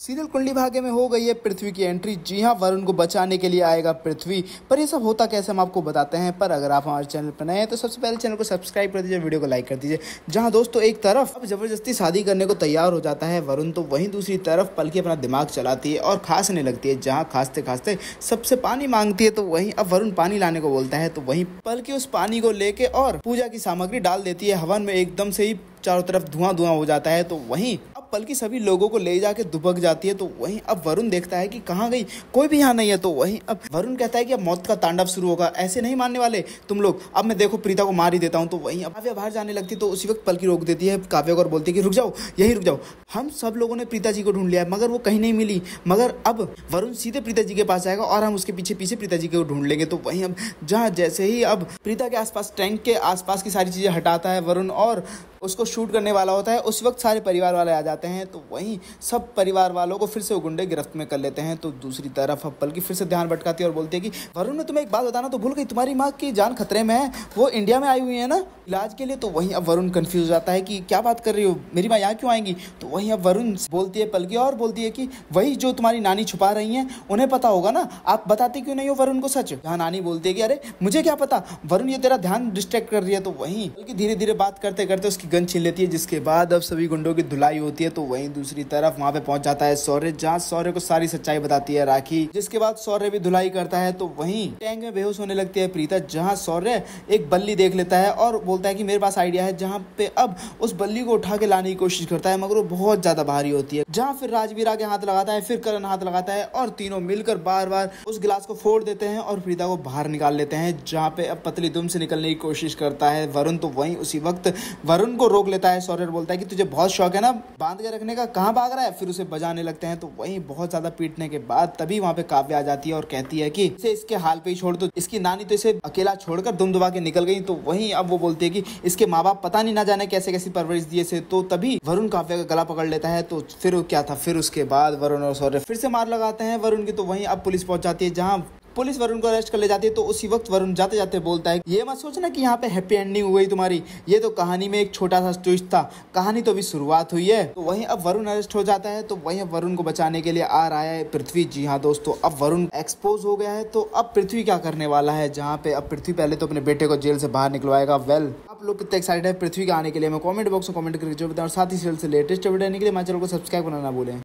serial कुंडली भाग्य में हो गई है पृथ्वी की एंट्री जी हाँ वरुण को बचाने के लिए आएगा पृथ्वी पर ये सब होता कैसे हम आपको बताते हैं पर अगर आप हमारे चैनल पर नए हैं तो सबसे पहले चैनल को सब्सक्राइब कर दीजिए वीडियो को लाइक कर दीजिए जहाँ दोस्तों एक तरफ अब जबरदस्ती शादी करने को तैयार हो जाता है वरुण तो वहीं दूसरी तरफ पलकी अपना दिमाग चलाती है और खासने लगती है जहाँ खासते खासते सबसे पानी मांगती है तो वहीं अब वरुण पानी लाने को बोलता है तो वहीं पलकी उस पानी को लेके और पूजा की सामग्री डाल देती है हवन में एकदम से ही चारों तरफ धुआं धुआं हो जाता है तो वहीं बल्कि सभी लोगों को ले जाके दुबक जाती है तो वहीं अब वरुण देखता है कि कहाँ गई कोई भी यहाँ नहीं है तो वहीं अब वरुण कहता है कि अब मौत का तांडव शुरू होगा ऐसे नहीं मानने वाले तुम लोग अब मैं देखो प्रीता को मार ही देता हूँ तो वहीं अब काव्य बाहर जाने लगती तो उसी वक्त पलकी रोक देती है काव्य को और बोलती है कि रुक जाओ यही रुक जाओ हम सब लोगों ने प्रीता जी को ढूंढ लिया मगर वो कहीं नहीं मिली मगर अब वरुण सीधे प्रीता जी के पास जाएगा और हम उसके पीछे पीछे प्रीता जी को ढूंढ लेंगे तो वहीं अब जहाँ जैसे ही अब प्रीता के आसपास टैंक के आसपास की सारी चीज़ें हटाता है वरुण और उसको शूट करने वाला होता है उस वक्त सारे परिवार वाले आ जाते हैं जाते हैं तो वहीं सब परिवार वालों को फिर से वो गुंडे गिरफ्त में कर लेते हैं तो दूसरी तरफ अब की फिर से ध्यान भटकाती है और बोलती है कि वरुण ने तुम्हें एक बात बताना तो भूल गई तुम्हारी माँ की जान खतरे में है वो इंडिया में आई हुई है ना इलाज के लिए तो वहीं अब वरुण कंफ्यूज हो जाता है कि क्या बात कर रही हो मेरी माँ यहाँ क्यों आएंगी तो वहीं अब वरुण बोलती है पलगी और बोलती है कि वही जो तुम्हारी नानी छुपा रही हैं उन्हें पता होगा ना आप बताते क्यों नहीं हो वरुण को सच यहाँ नानी बोलती है कि अरे मुझे क्या पता वरुण ये तेरा ध्यान डिस्ट्रैक्ट कर रही है तो वहीं बल्कि धीरे धीरे बात करते करते उसकी गन छीन लेती है जिसके बाद अब सभी गुंडों की धुलाई होती है तो वहीं दूसरी तरफ वहाँ पे पहुंच जाता है सौर्य जहाँ सौर्य को सारी सच्चाई बताती है राखी जिसके बाद सौर्य भी धुलाई करता है तो वहीं टैंक में बेहोश होने लगती है प्रीता जहाँ सौर्य एक बल्ली देख लेता है और वो बोलता है कि मेरे पास आइडिया है जहाँ पे अब उस बल्ली को उठा के लाने की कोशिश करता है मगर वो बहुत ज़्यादा भारी होती है जहाँ फिर राजवीर आगे हाथ लगाता है फिर करण हाथ लगाता है और तीनों मिलकर बार बार उस गिलास को फोड़ देते हैं और फ्रीदा को बाहर निकाल लेते हैं जहाँ पे अब पतली दुम से निकलने की कोशिश करता है वरुण तो वही उसी वक्त वरुण को रोक लेता है सौरभ बोलता है कि तुझे बहुत शौक है ना बांध के रखने का कहाँ भाग रहा है फिर उसे बजाने लगते हैं तो वही बहुत ज़्यादा पीटने के बाद तभी वहाँ पे काव्य आ जाती है और कहती है की इसे इसके हाल पे ही छोड़ दो इसकी नानी तो इसे अकेला छोड़कर दुम दुबा के निकल गई तो वही अब वो बोलती है देगी इसके माँ बाप पता नहीं ना जाने कैसे कैसी परवरिश दिए से तो तभी वरुण काव्या का गला पकड़ लेता है तो फिर क्या था फिर उसके बाद वरुण और सौर्य फिर से मार लगाते हैं वरुण की तो वहीं अब पुलिस पहुंच जाती है जहाँ पुलिस वरुण को अरेस्ट कर ले जाती है तो उसी वक्त वरुण जाते जाते बोलता है ये मत सोचना कि यहाँ पे हैप्पी एंडिंग हो गई तुम्हारी ये तो कहानी में एक छोटा सा ट्विस्ट था कहानी तो अभी शुरुआत हुई है तो वहीं अब वरुण अरेस्ट हो जाता है तो वहीं अब वरुण को बचाने के लिए आ रहा है पृथ्वी जी हाँ दोस्तों अब वरुण एक्सपोज हो गया है तो अब पृथ्वी क्या करने वाला है जहाँ पे अब पृथ्वी पहले तो अपने बेटे को जेल से बाहर निकलवाएगा वेल आप लोग कितने एक्साइटेड है पृथ्वी के आने के लिए मैं कॉमेंट बॉक्स में कॉमेंट करके जो बताऊँ साथ ही से लेटेस्ट वीडियो आने के लिए हमारे चैनल को सब्सक्राइब करना ना भूलें